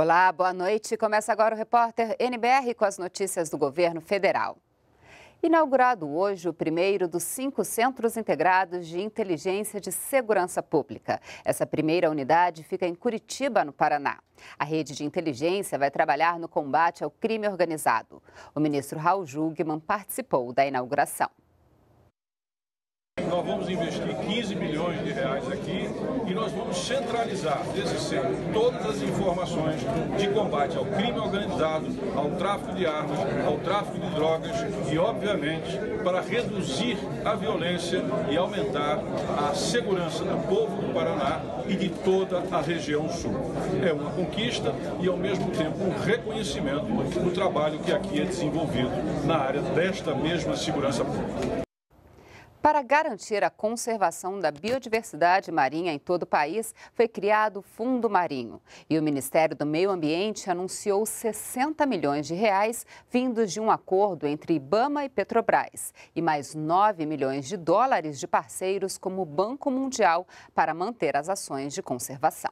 Olá, boa noite. Começa agora o repórter NBR com as notícias do governo federal. Inaugurado hoje o primeiro dos cinco centros integrados de inteligência de segurança pública. Essa primeira unidade fica em Curitiba, no Paraná. A rede de inteligência vai trabalhar no combate ao crime organizado. O ministro Raul Jugman participou da inauguração nós vamos investir 15 milhões de reais aqui e nós vamos centralizar, desde cedo, todas as informações de combate ao crime organizado, ao tráfico de armas, ao tráfico de drogas e, obviamente, para reduzir a violência e aumentar a segurança do povo do Paraná e de toda a região sul. É uma conquista e, ao mesmo tempo, um reconhecimento do trabalho que aqui é desenvolvido na área desta mesma segurança pública. Para garantir a conservação da biodiversidade marinha em todo o país, foi criado o Fundo Marinho. E o Ministério do Meio Ambiente anunciou 60 milhões de reais vindos de um acordo entre Ibama e Petrobras e mais 9 milhões de dólares de parceiros como o Banco Mundial para manter as ações de conservação.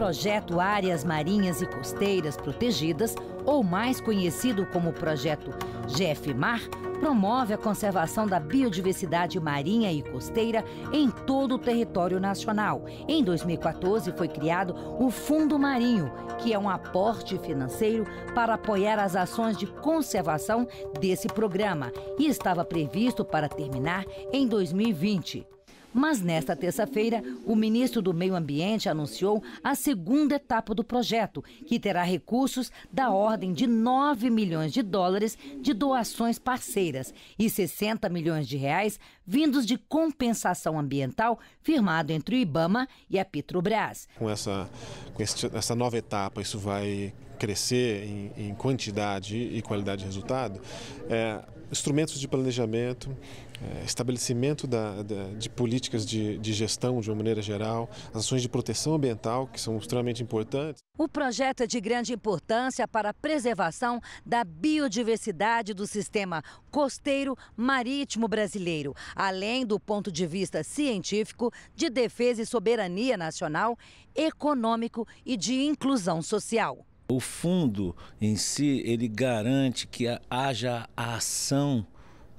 projeto Áreas Marinhas e Costeiras Protegidas, ou mais conhecido como projeto GFMAR, promove a conservação da biodiversidade marinha e costeira em todo o território nacional. Em 2014 foi criado o Fundo Marinho, que é um aporte financeiro para apoiar as ações de conservação desse programa e estava previsto para terminar em 2020. Mas nesta terça-feira, o ministro do Meio Ambiente anunciou a segunda etapa do projeto, que terá recursos da ordem de 9 milhões de dólares de doações parceiras e 60 milhões de reais vindos de compensação ambiental firmado entre o IBAMA e a Petrobras. Com essa, com essa nova etapa, isso vai crescer em, em quantidade e qualidade de resultado. É instrumentos de planejamento, eh, estabelecimento da, da, de políticas de, de gestão de uma maneira geral, as ações de proteção ambiental, que são extremamente importantes. O projeto é de grande importância para a preservação da biodiversidade do sistema costeiro marítimo brasileiro, além do ponto de vista científico, de defesa e soberania nacional, econômico e de inclusão social. O fundo em si, ele garante que haja a ação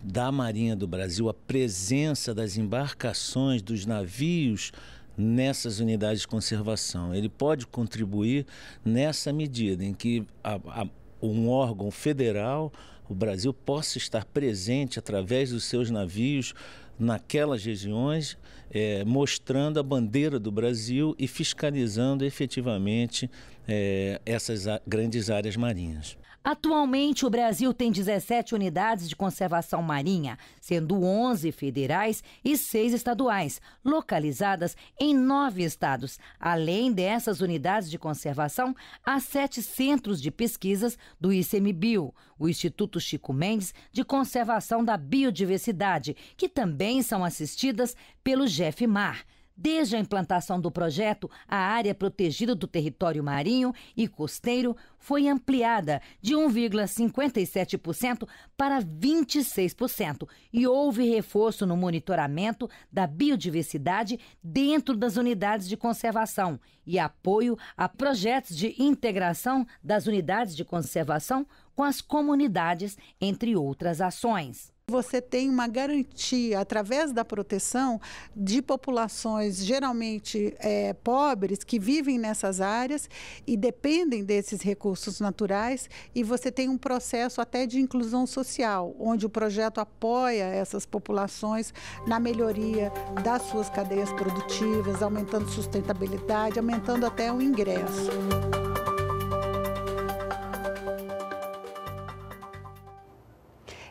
da Marinha do Brasil, a presença das embarcações, dos navios nessas unidades de conservação. Ele pode contribuir nessa medida em que a, a, um órgão federal, o Brasil, possa estar presente através dos seus navios naquelas regiões, é, mostrando a bandeira do Brasil e fiscalizando efetivamente é, essas grandes áreas marinhas. Atualmente, o Brasil tem 17 unidades de conservação marinha, sendo 11 federais e 6 estaduais, localizadas em nove estados. Além dessas unidades de conservação, há sete centros de pesquisas do ICMBio, o Instituto Chico Mendes de Conservação da Biodiversidade, que também são assistidas pelo GEFMAR. Desde a implantação do projeto, a área protegida do território marinho e costeiro foi ampliada de 1,57% para 26% e houve reforço no monitoramento da biodiversidade dentro das unidades de conservação e apoio a projetos de integração das unidades de conservação com as comunidades, entre outras ações você tem uma garantia, através da proteção, de populações geralmente é, pobres que vivem nessas áreas e dependem desses recursos naturais, e você tem um processo até de inclusão social, onde o projeto apoia essas populações na melhoria das suas cadeias produtivas, aumentando sustentabilidade, aumentando até o ingresso.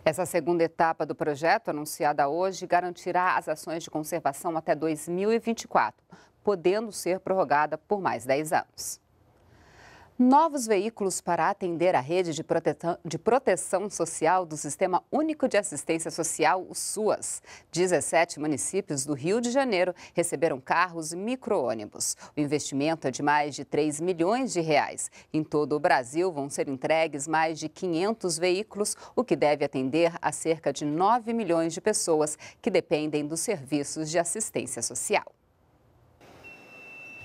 Essa segunda etapa do projeto, anunciada hoje, garantirá as ações de conservação até 2024, podendo ser prorrogada por mais 10 anos novos veículos para atender a rede de proteção, de proteção social do Sistema Único de Assistência Social, o SUAS. 17 municípios do Rio de Janeiro receberam carros e micro-ônibus. O investimento é de mais de 3 milhões de reais. Em todo o Brasil vão ser entregues mais de 500 veículos, o que deve atender a cerca de 9 milhões de pessoas que dependem dos serviços de assistência social.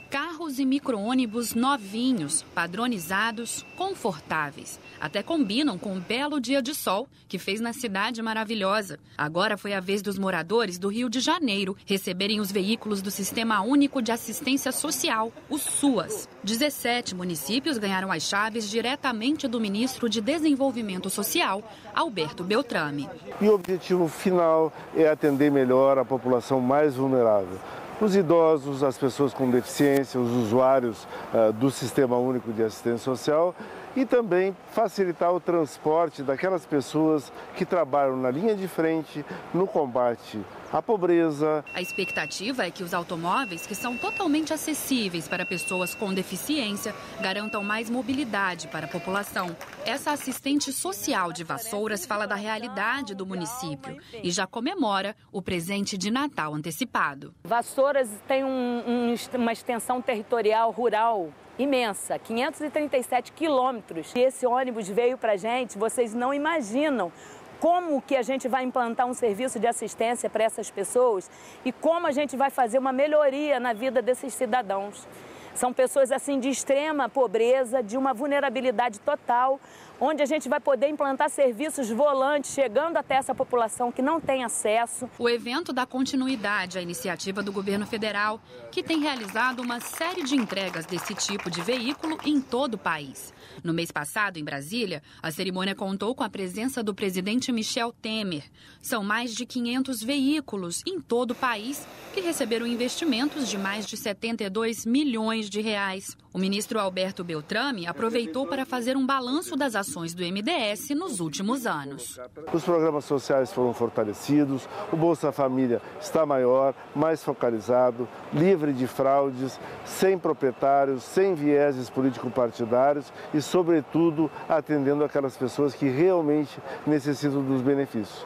Carros e micro-ônibus novinhos, padronizados, confortáveis. Até combinam com um belo dia de sol que fez na cidade maravilhosa. Agora foi a vez dos moradores do Rio de Janeiro receberem os veículos do Sistema Único de Assistência Social, o SUAS. 17 municípios ganharam as chaves diretamente do ministro de Desenvolvimento Social, Alberto Beltrame. E o objetivo final é atender melhor a população mais vulnerável os idosos, as pessoas com deficiência, os usuários uh, do Sistema Único de Assistência Social e também facilitar o transporte daquelas pessoas que trabalham na linha de frente no combate à pobreza. A expectativa é que os automóveis, que são totalmente acessíveis para pessoas com deficiência, garantam mais mobilidade para a população. Essa assistente social de Vassouras fala da realidade do município e já comemora o presente de Natal antecipado. Vassouras tem um, um, uma extensão territorial rural imensa, 537 quilômetros. E esse ônibus veio para gente, vocês não imaginam como que a gente vai implantar um serviço de assistência para essas pessoas e como a gente vai fazer uma melhoria na vida desses cidadãos. São pessoas assim de extrema pobreza, de uma vulnerabilidade total, onde a gente vai poder implantar serviços volantes chegando até essa população que não tem acesso. O evento dá continuidade à iniciativa do governo federal, que tem realizado uma série de entregas desse tipo de veículo em todo o país. No mês passado, em Brasília, a cerimônia contou com a presença do presidente Michel Temer. São mais de 500 veículos em todo o país que receberam investimentos de mais de 72 milhões de reais. O ministro Alberto Beltrame aproveitou para fazer um balanço das ações do MDS nos últimos anos. Os programas sociais foram fortalecidos, o Bolsa Família está maior, mais focalizado, livre de fraudes, sem proprietários, sem vieses político-partidários e, sobretudo, atendendo aquelas pessoas que realmente necessitam dos benefícios.